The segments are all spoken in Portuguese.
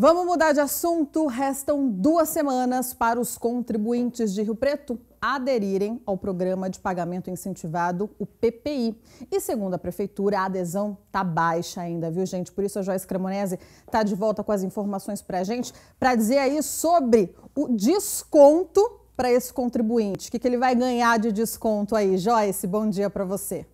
Vamos mudar de assunto. Restam duas semanas para os contribuintes de Rio Preto aderirem ao programa de pagamento incentivado, o PPI. E segundo a prefeitura, a adesão tá baixa ainda, viu, gente? Por isso a Joyce Cremonese está de volta com as informações para a gente, para dizer aí sobre o desconto para esse contribuinte. O que, que ele vai ganhar de desconto aí? Joyce, bom dia para você.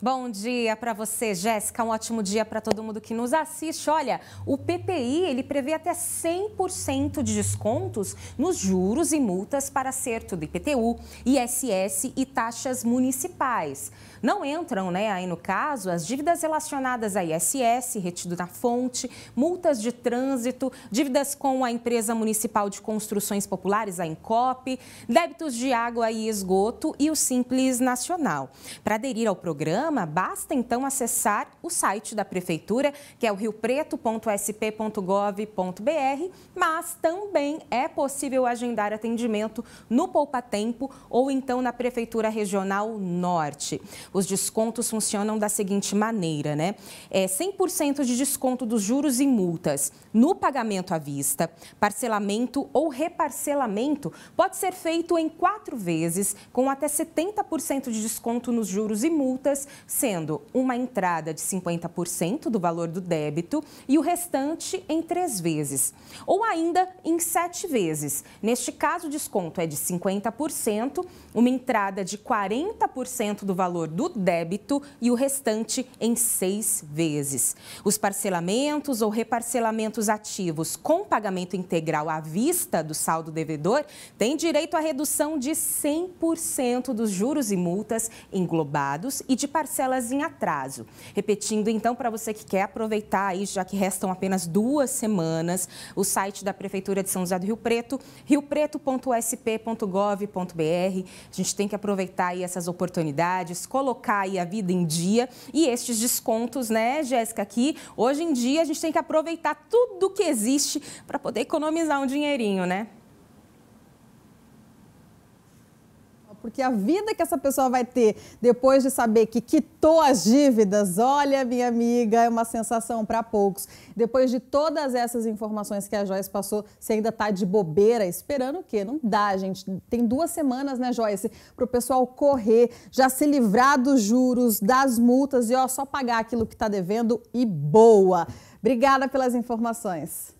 Bom dia para você, Jéssica. Um ótimo dia para todo mundo que nos assiste. Olha, o PPI ele prevê até 100% de descontos nos juros e multas para acerto do IPTU, ISS e taxas municipais. Não entram, né, aí no caso, as dívidas relacionadas a ISS, retido na fonte, multas de trânsito, dívidas com a empresa municipal de construções populares, a Incop, débitos de água e esgoto e o Simples Nacional. Para aderir ao programa programa, basta então acessar o site da Prefeitura, que é o riopreto.sp.gov.br, mas também é possível agendar atendimento no Poupa Tempo ou então na Prefeitura Regional Norte. Os descontos funcionam da seguinte maneira, né? É 100% de desconto dos juros e multas no pagamento à vista, parcelamento ou reparcelamento pode ser feito em quatro vezes, com até 70% de desconto nos juros e multas sendo uma entrada de 50% do valor do débito e o restante em três vezes, ou ainda em sete vezes. Neste caso, o desconto é de 50%, uma entrada de 40% do valor do débito e o restante em seis vezes. Os parcelamentos ou reparcelamentos ativos com pagamento integral à vista do saldo devedor têm direito à redução de 100% dos juros e multas englobados e de parcelamento parcelas em atraso. Repetindo então para você que quer aproveitar aí, já que restam apenas duas semanas, o site da Prefeitura de São José do Rio Preto, riopreto.sp.gov.br. A gente tem que aproveitar aí essas oportunidades, colocar aí a vida em dia e estes descontos, né, Jéssica, aqui, hoje em dia a gente tem que aproveitar tudo que existe para poder economizar um dinheirinho, né? porque a vida que essa pessoa vai ter depois de saber que quitou as dívidas, olha, minha amiga, é uma sensação para poucos. Depois de todas essas informações que a Joyce passou, você ainda está de bobeira esperando o quê? Não dá, gente. Tem duas semanas, né, Joyce, para o pessoal correr, já se livrar dos juros, das multas e ó, só pagar aquilo que está devendo e boa. Obrigada pelas informações.